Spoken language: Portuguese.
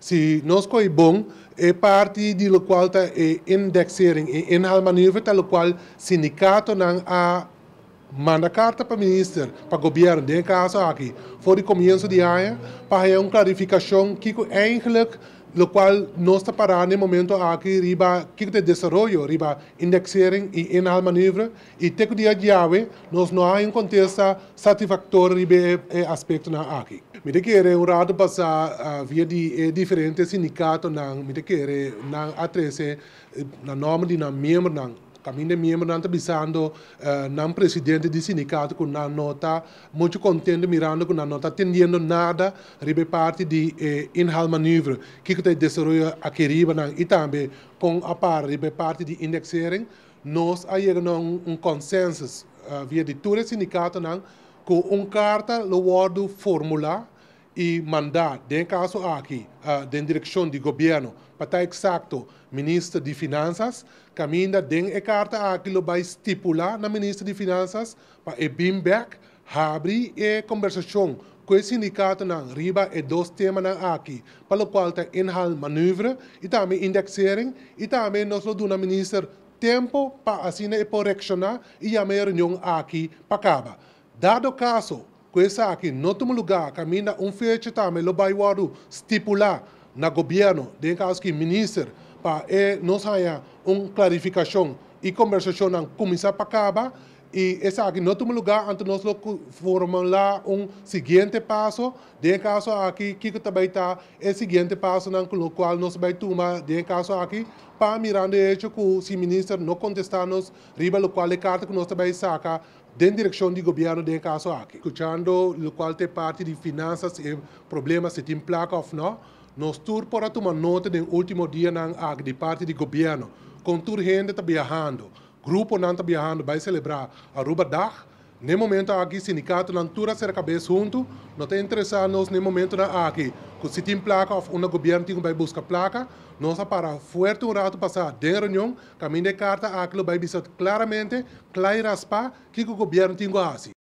Se nós é bom, é parte de lo qual tá é indexering, é em hal maneira tá lo qual sindicato não a manda carta para o ministro, para o governo, de caso aqui, foi o começo de ano, para uma clarificação que, que eigenlijk lo cual nos tapará en el momento aquí riba de desarrollo, riba indexering y en al maneuver y te día llave nos no hay un contexto satisfactorio riba el eh, aspecto na aquí. Mi te quiere un rato pasar ah, via di eh, diferentes sindicatos nan mi te quiere nan atrese eh, na norma de na miembro na também de membro não está pensando eh, não presidente do sindicato com não nota muito contente mirando com não está atendendo nada ribe parte de eh, que que tem desenvolvido a riba não e também com a par ribe parte de indexering nós aí não um consenso uh, eh, via de todo sindicato não com um carta lo wordo formular e mandar, de caso aqui, uh, da direção do governo, para estar exato, ministro de Finanças, caminhar de a carta aqui vai estipular na ministra de Finanças para o BIMBEC abrir a conversação com o sindicato na riba e dois temas aqui, para o qual tem enhal manobra e também indexering e também nós lo na ministra tempo para assinar e correcionar e a reunião aqui para acabar. Dado caso, coisa aqui, em outro lugar, caminha um fecho também, o bairro estipular no governo, de caso que ministro, para é, nós haja uma clarificação e conversação não começar para acabar, e essa aqui, em outro lugar, antes nós formular um seguinte passo, de caso aqui, que também está o seguinte passo não, qual nós vamos tomar, de caso aqui, para mirar o hecho que o ministro não contestar nos, riba o qual é carta que nós também saca, den direção do governo, de caso aqui, escutando lo qual te parte de finanças e eh, problemas se tem placa ou não, nós temos para tomar nota do último dia nan ag de parte do governo, Com tur gente está viajando, grupo não está viajando, vai celebrar Ruba Dag, nem momento aqui, sindicato não tura ser cabeça junto, não tem interesse nós nem momento na aqui. Que se tem placa, ou o governo tem vai buscar placa, nós para forte um rato passar de reunião, caminho de carta, aquilo vai dizer claramente, claro e raspar, que o governo tem que fazer.